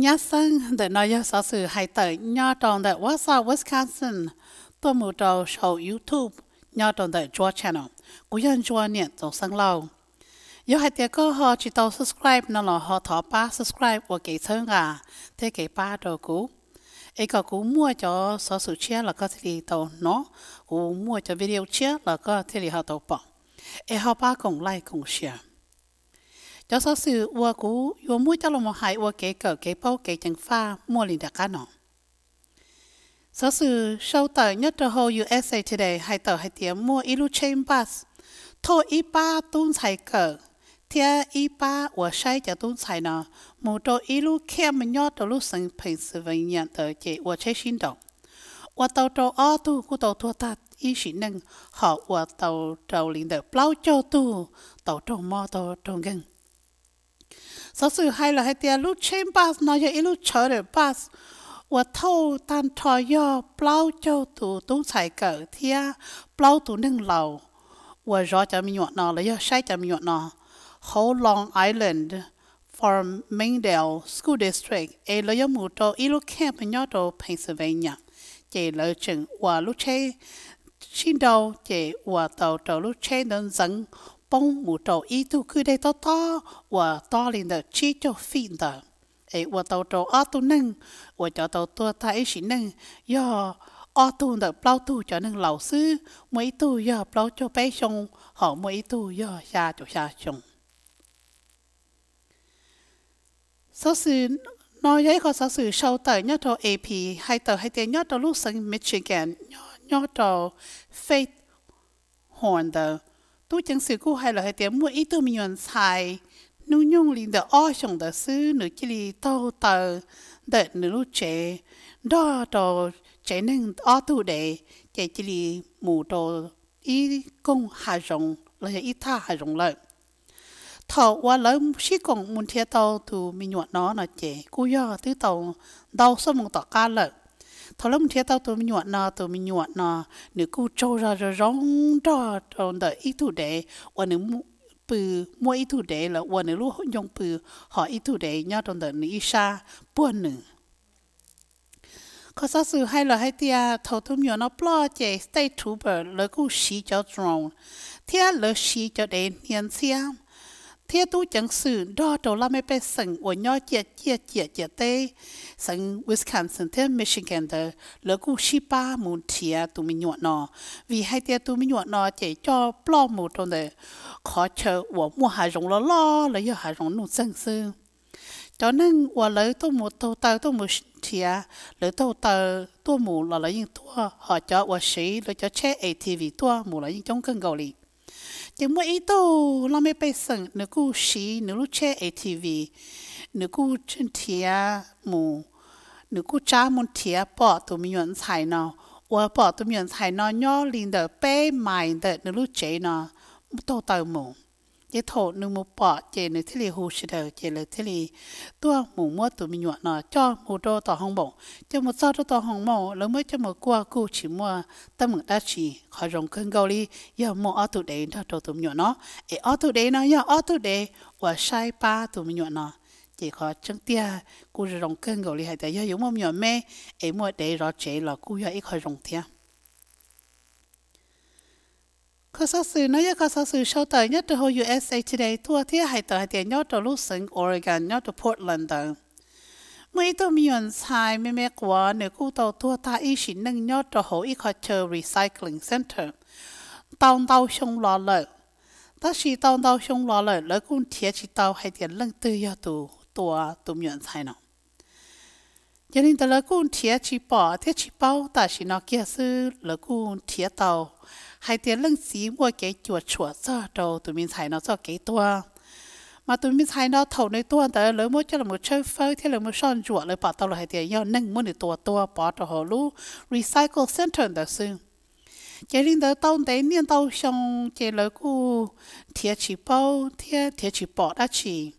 nhá sân để nói cho sở sự hay tờ nhá tròn tại Wausau, Wisconsin. Tôi mù trò show YouTube nhá tròn tại Chua Channel. Cú dân Chua niệm tổng sân lâu. Yo hãy tiếc cơ họ chỉ tàu subscribe nó là họ thỏ ba subscribe của kỹ thân à. Thế kỹ ba đồ cú. ấy có cú mua cho sở sự chia là có thể đi tàu nó. Cú mua cho video chia là có thể đi họ tàu bỏ. ấy họ ba cùng like cùng share cho số sự ua cú ua mũi cho lòng một hai ua kế cỡ kế bao kế chẳng pha mua liền đặt cá nọ số sự sâu tờ nhất cho hồ USA today hai tờ hai tiếng mua ilu chain bus thôi ít ba tuôn xài cỡ thia ít ba ua sai cho tuôn xài nọ một đồ ilu kia mình nhót đồ lúc sinh Pennsylvania tờ chế ua chế xin động ua tàu trâu o tu cú tàu thua tạt ý sĩ nâng họ ua tàu trâu liền đợi bao cho tu tàu trâu mò tàu trâu ngưng giáo sư hay là hay tiền lúc trên bus nó giờ lúc chờ để bus 我偷单朝要包就土东菜狗贴包土能老，我绕着米远呢了要晒着米远呢。How Long Island from Mendel School District เอลยมูโตอีลูกแคมป์ยอโตเพนซิลเวเนียเจเลจึงว่าลูกเชชินโดเจว่าเตาเตาลูกเชนดนสัง bông mù trâu ý tu cứ đây to to và to lên đờ chi cho phim đờ ấy và tàu trâu ở tu và cho tàu tua ta ấy xin nâng do ở tu đờ bao cho nâng lão sư mấy tu do bao cho bé sông họ mấy tu do xa cho xa sông sau sự nói giấy có sau sự sau tới nhớ trâu AP hay tới hay tiền nhớ trâu lúc sinh Michigan nhớ trâu Faith Horn the cô lợi hay ít tu tu li li công hà hà tha 都正是古海了海点么一都没人猜，努用林的二上的是努这里到到的努路切，到到才能二度的在这里木到一共下容，了一他下容了。thọ qua lỡ sĩ công muốn thiệt tàu tu mình nhọn nó là che cô do tứ tàu đau số mong tỏ ca lợn thọ lông thiệt tao tôi mình nhuận nọ tôi mình nhuận nọ nếu cô trâu ra rồi rong ra trong đời ít thủ đệ và nữ bự mua ít thủ đệ là và nữ lúc bự họ ít thủ đệ nhau trong đời nữ ít xa buồn nữ có sao sự hay là hay tia thầu tụi nó bỏ chạy stay trooper là cô xí cho drone thia là xí cho đệ nhân xiang thế tu chẳng sự đo đầu la mấy bé sừng của nhỏ chia chia chia chia tê sừng Wisconsin thế Michigan đó lỡ cú Shiba muốn chia tụi mình nhọ nó vì hai tia tụi mình nhọ nó chỉ cho lo một trong đấy khó chờ của mua hà rồng lo lo lấy giờ hà rồng nụ sừng sư cho nên của lấy tôi một tàu tàu tôi một chia lấy tàu tàu tôi một là lấy những tua họ cho của sĩ lấy cho che ATV tua một là những trong cơn gạo liền ยังไม่อีโตเราไม่ไปสั่งหนูกูชีหนูรู้เช่เอทีวีหนูกูเชื่อเทียหมูหนูกูจ้ามุนเทียปอตัวมีหยวนใช่เนาะว่าปอตัวมีหยวนใช่เนาะย่อลินเดอร์เป้ใหม่เดอร์หนูรู้เ่เนาะไม่โตเติมหมู ye thổ nụ một bỏ chế nụ thế li hồ sĩ đầu chế nơi thế li tua mù mua tụ mình nhọ nọ cho mù đô tỏ hông bổng cho một sao đô tỏ hong mồ lớn mới cho một qua cụ chỉ mua tâm ngực đa chỉ khỏi rồng cơn gâu li giờ mua ở tụ đấy cho đồ tụ mình nhọ nọ, ế ở tụ đấy nọ, giờ ở tụ đấy và sai ba tụ mình nhọ nó chỉ có chân tia cụ rồng cơn gâu li hay tại giờ dùng một nhọ mê ế mua đấy rõ chế là cụ giờ ít khỏi rồng thiệt cơ sở sử nói với cơ sở sử sâu tờ nhất từ hồi USA today thua thiết hải tờ hải tiền nhau từ lúc Oregon nhau từ Portland tờ mấy tờ miền xài mấy mấy quả nếu cụ tàu thua ta ý chỉ nâng nhau từ hồ ý khó chờ recycling center tàu tàu sông lò ta chỉ tàu tàu sông lò lợ lỡ thiết chỉ tàu hải tiền lưng tư yếu tù tùa tù miền xài nào cho nên tờ lỡ cũng thiết chỉ bỏ thiết chỉ bao ta chỉ nó kia sư lỡ cũng thiết tàu hay tiền lưng xí mua cái chuột chuột cho đồ tụi mình xài nó cho cái tua mà tụi mình xài nó thầu nơi tua tới lấy mua cho là một chơi phơi thì là một son chuột lấy bỏ tao là hay tiền nhau nâng mua để tua tua bỏ đồ hồ lu recycle center đó xưa cái linh đó tông đấy niên tao xong cái lấy cô thiết chỉ bao thiết thiết chỉ bỏ đã chỉ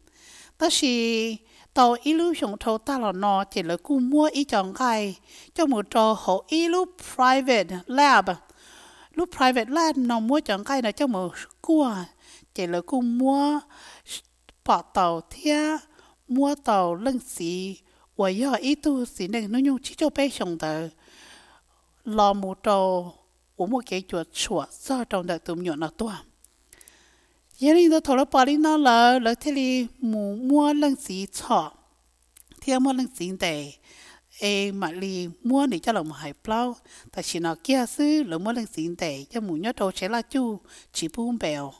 đó chỉ tàu xong thâu ta là nó chỉ là cú mua ý chọn cái cho một trò hộ illu private lab lúc private là nó mua chẳng cái là cho mở cua chỉ là cùng mua bỏ tàu thia mua tàu lưng xì và do ý tu xì này nó nhung chỉ cho bé sống tờ lò mù trầu của một cái chuột chuột do trong đợt tụm nhọn là tua giờ đi đó thầu là bỏ đi nó là là thế đi mù mua lưng xì chọ thia mua lưng xì tề ê mà lì mua để cho lòng hải plau ta chỉ nó kia sư lỡ mua lên xin tệ cho mù nhớ đồ chế là chu chỉ buông bèo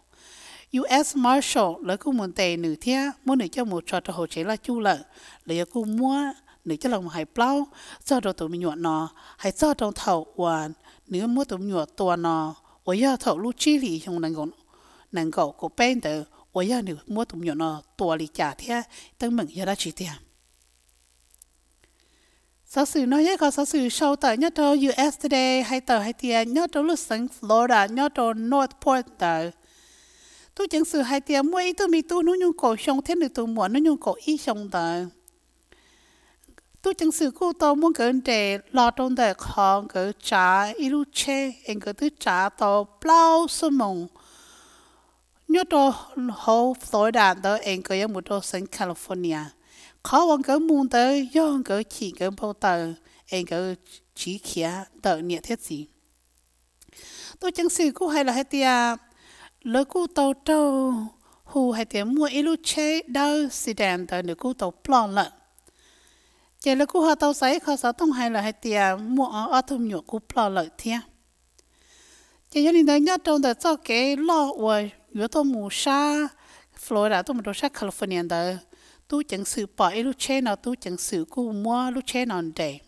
US Marshal lỡ cũng muốn tệ nửa thia mua để cho một trò trò hồ chế là chu lợ lỡ cũng mua để cho lòng hải plau do đồ tụi mình nhuận nó hay do đồ thầu hoàn nếu mua tụi mình nhuận tua nó ủa giờ thầu lúc chi lì không năng gọn năng gọn của bên tử ủa giờ nếu mua tụi mình nhuận nó tua lì trả thia tăng mừng giờ đã chỉ tiền sau sự nói nhé có sau sự show tờ nhớ tờ US Today hay tờ hay tiền nhớ tờ luật sân Florida nhớ tờ Northport tờ tu chứng sự hay tiền mỗi tu mi tu nó nhung cổ sông thêm này tu muốn nó nhung cổ y sông tờ tu chứng sự cô tàu muốn gần trẻ, lo trong đời khó gần trả y lu che anh gần thứ trả tàu bao số mông nhớ tờ hồ Florida tờ anh gần một tờ sân California khó ông cỡ muôn tới do ông cỡ chỉ cỡ bao tờ anh cỡ chỉ khía tờ nhẹ thiết gì tôi chẳng xử cũng hay là hay tia lỡ cú tàu trâu hù hay tia mua ít ilu chế đâu xì đèn tờ nửa cú tàu plon lợn chỉ là cú họ tàu sấy khó sáu tông hay là hay tia mua ở ở thùng nhựa cú plon lợn thia chỉ cho nên đó nhớ trong tờ cho cái lo của yếu tố mù sa Florida tôi mà đồ sa California đó tu chẳng sự bỏ ấy lúc chế nào tu chẳng sự cú mua lúc chế nào để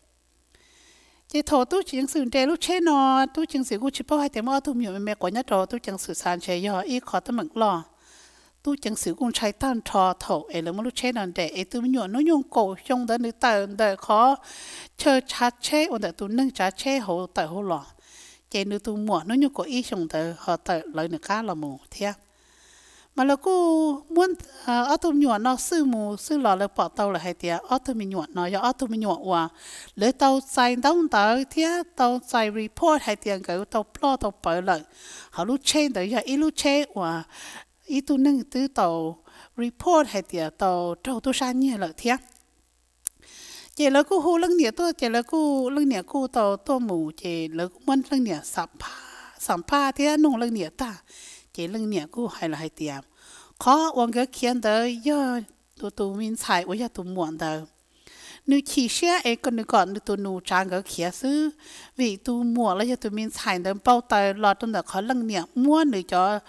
chỉ thổ tu chẳng sự để lúc chế nào tu chẳng sự cú chỉ bảo hai tiếng mua tu miệng mẹ quả nhất rồi tu chẳng sự sàn chế yo ít khó tâm mực lo tu chẳng sự cũng chạy tan thọ thổ ấy là một lúc chế nào để ấy tu miệng nó nhung cổ trong đó nữ tài đời khó chờ cha chế ổn đời tu nâng cha chế hồ tại hồ lo chỉ nữ tu mua nó nhung cổ ít trong đời họ tài lợi nữ cá là mù thiệt à? มาแล้วก็มุ่นอัตมิหนวนนอซื้อหมูซื้อหล่อแล้วปอเต้าเลยให้เตียอัตมิหนวนนอยาอัตมิหนวนว่าเลยเต้าใสจต้องเต้าเตียเต้าใส่รีพอร์ตให้เตียงกับเต้าปลอเต้าเปิดเลยเขาลุเชนเดียวอยาอีลุเชนว่าอีตัวหนึ่งตื้อเต้ารีพอร์ตให้เตียเต้าเจ้าตัวชานี่เลยเตียเจแล้วกูหูเรื่องเนี่ยตัวเจแล้วกูเรื่องเนี่ยกูเต้าตัวหมูเจแล้วมันเรื่องเนี่ยสัมผัสสัมผัสเตียนงเรื่องเนี่ยตา cái lưng nhẹ cũ hay là hay tiệm khó ông cái khiến tới giờ tụ tụ mình xài với tụ muộn tới nếu chỉ xe ấy còn nếu còn tụ nụ trang cái kia sư vì tụ muộn là tụ mình xài đến bao tới lo trong đó khó lưng nhẹ mua nữa cho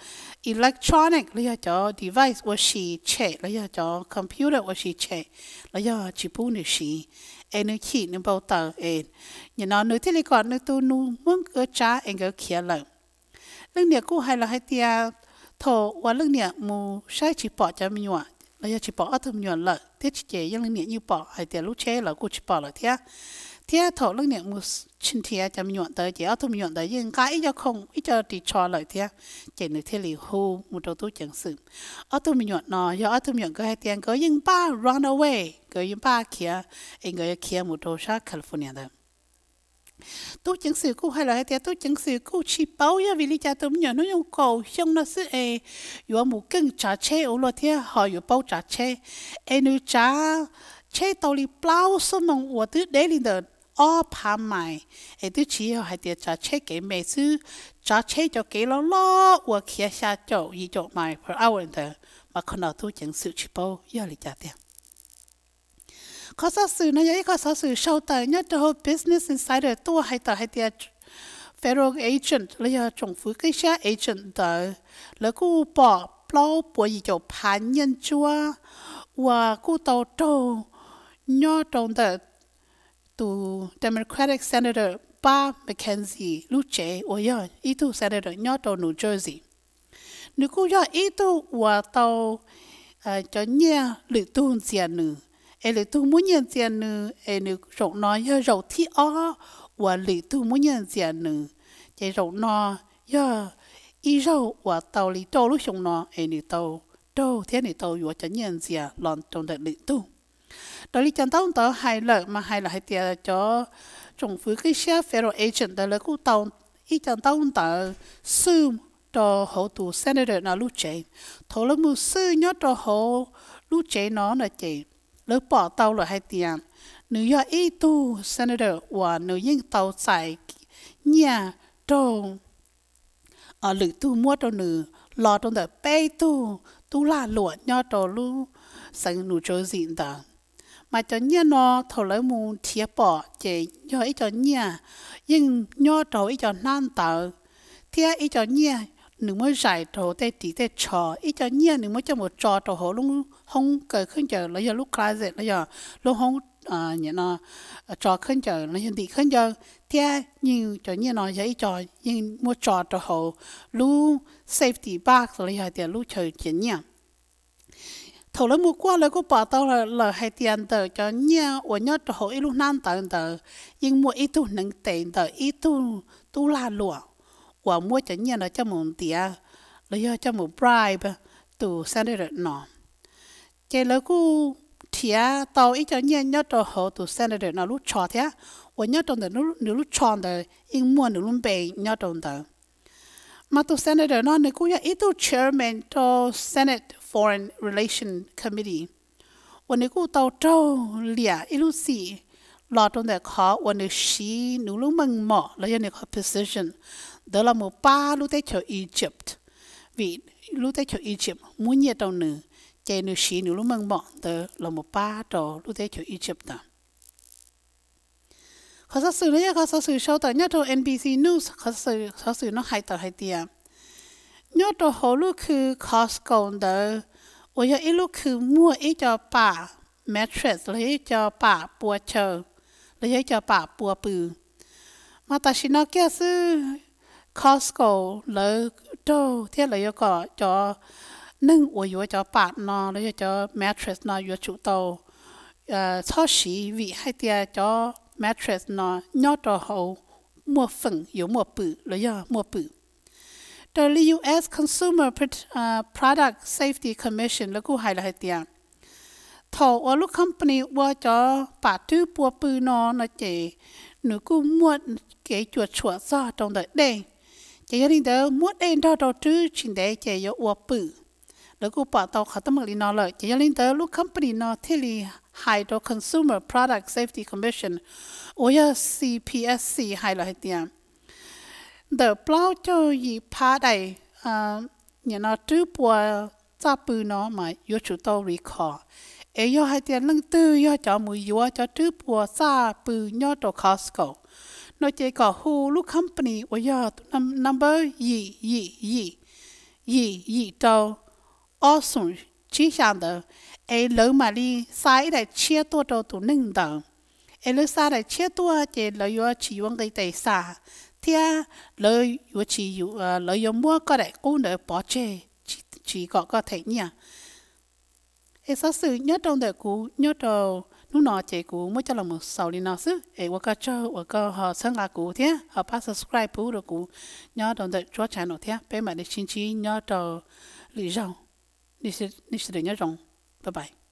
electronic là cho device và xì chế là cho computer và xì chế là cho chỉ bu nữa xì em nếu chỉ nếu bao tới em nhà nó thế này còn nếu tụ nụ muốn cái cha em kia lợn lưng nè cô hay là hay tia thổ và lưng nè mù sai chỉ bỏ cho mình nhọ là chỉ bỏ ở thầm nhọ lợ tiết chỉ chế lưng nè như bỏ hay tia lúc chế là cô chỉ bỏ là thế thế thổ lưng nè mù chín thia cho mình nhọ tới chỉ ở thầm nhọ tới nhưng cái cho không ít cho thì cho lại thế chỉ nữa thế lì hô mù đầu tôi chẳng sự ở thầm nhọ nó giờ ở thầm nhọ có hay tiền có nhưng ba run away có nhưng ba kia anh có kia mù đầu sát California đó tu chứng sự cụ hay là thế tu chứng sự cụ chỉ bao giờ vì lý cha tôi nhớ nó dùng cầu trong nó sẽ e có một cưng trả chế ở lo thế họ có bao trả che, e nữ cha, chế tàu đi bao số mong của thứ đấy linh đợt ở phá mày e thứ chỉ họ hay thế trả che cái mẹ sư trả che cho cái lo lo của kia xa chỗ gì chỗ mày per hour đó mà còn ở tu chứng sự chỉ bao giờ lý cha tiền เขาสอสื่อนะยัยเขาสอสื่อเช่าแต่เนี่ยจะ whole business insider ตัวให้ต่อให้เตีย federal agent แล้วยาจงฟื้นก็ใช้ agent ต่อแล้วกูปอปลอป่วยอยู่ผ่านยันชัวว่ากูโตโตย่อตรงแต่ตัว democratic senator ป้า mackenzie ลูกเจโอยอนอีทู senator ย่อตรง new jersey นึกกูย่ออีทูว่าโต cho nhé lữ tuôn xe nữ e le tu mu nhân tiền nu e nu rộng nó yo rộng thi o wa li tu mu nhân tiền nu che rộng nó yo y rộng wa tàu li tàu lu xong nó e nu tàu tàu thế này tàu yo cho nhân tiền, lon trong đại li tu đó li chẳng tao tao hai lợi mà hai là hai tia cho trong phứ cái xe federal agent đó là cụ tàu y chẳng tao tao sư cho hậu tù senator nào lúc chạy thổ là mù sư nhớ cho hậu lúc chạy nó là chạy lỡ bỏ tàu lỡ hai tiền nếu do ý tu senator và nếu những tàu chạy nhà trâu ở lữ tu mua trâu nữ lo trong đời bay tu tu là lụa nho trâu lu sang nụ trâu diện đó mà cho nhà nó thầu lấy mù chia bỏ chỉ do ý cho nhà nhưng nho trâu ý cho nan tàu thì ý cho nhà nếu mới giải thổ tê tí tê trò ít cho nhiên nếu mới cho một trò trò không cờ khơi chờ lấy giờ lúc khai lấy giờ lúc không à nhẹ nó trò khơi chờ lấy giờ tí khơi chờ thế nhưng cho nhiên nó giấy trò nhưng một trò trò hồ safety box lấy giờ tiền lúc chờ chuyện nhiên thầu lấy mua qua lấy có bỏ tao là là hai tiền tờ cho nhia của nhớ cho hội lúc nan tờ tờ nhưng mua ít thu nâng tiền tờ ít thu tu la quả mua chẳng nhận nó cho một tia là cho một bribe từ senator nọ cái lối cũ thía tàu ít chẳng nhận nhớ cho họ senator nọ lúc chọn thía và nhớ trong đời lúc lúc chọn đời in mua lúc bề nhớ trong đời mà từ senator nọ này cũng là ít chairman cho senate foreign relation committee và này cũng tàu trâu lìa ít lúc gì lo trong đại khó ôn được xí nụ lúc mừng mỏ là dân được position đó là một ba lúc tới cho Egypt vì lúc tới cho Egypt muốn nhiệt trong nữ chạy nữ xí nụ lúc mừng mỏ đó là một ba trò lúc tới cho Egypt đó khó sự đấy khó sát sự sau tại nhất trong NBC News khó sự khó sự nó hay tờ hay tiệt nhất trong hồ lúc Costco đó ôi giờ ít lúc cứ mua ít cho bà mattress lấy cho bà bùa chờ แล้วยจะปะปัวปือมาตาชินอเกียซื้อคอสโกแล้วโตเทียแล้วยก็จอนึ่งอวยจอปาดนอแล้วยจอแมทริสนอยจุโตเอ่อช่อสีวิให้เตียจอแมทริสนอยอดอหูมัวฝึ่งอยู่มัวปือแล้วยอมัวปือ The US Consumer Product Safety Commission แล้วกูให้ละให้เตีย thọ ở lúc company qua cho bà thứ bùa bư nó nó chỉ nữ cô mua cái chuột chuột ra trong đời đây chỉ có những đó mua đây đó đó chứ chuyện đấy chỉ có qua bự rồi cô bảo tao khát tâm lý nó rồi chỉ có những đó lúc company nó thế li hay consumer product safety commission ôi CPSC hay là hết tiền the plow cho gì phá đây ờ, nhà nó thứ bùa ra bự nó mà yêu chú recall ấy yo hai tiền lưng tư yo cho mùi yo cho trứ bùa xa bự yo cho Costco nó chỉ có hu lúc company ở number yi yi yi yi yi cho awesome chỉ sang đó ấy lỡ mà đi sai để chia tua cho tụ nâng đó ấy lỡ sai để chia tua chỉ lỡ yo chỉ vong cái tài xa thì lỡ yo chỉ yo lỡ yo ờ, mua cái đấy cũng để bỏ chơi chỉ chỉ có có thể nhỉ cái sao sự nhớ trong đời cũ nhớ đầu nụ nọ chị cũ mới cho là một sầu đi nào xứ ấy qua cái chơi qua cái họ sang là cũ thế họ pass subscribe cũ được cũ nhớ trong đời chúa channel thế bên mà để xin chi nhớ đầu lý do đi sẽ đi sẽ để nhớ trong bye bye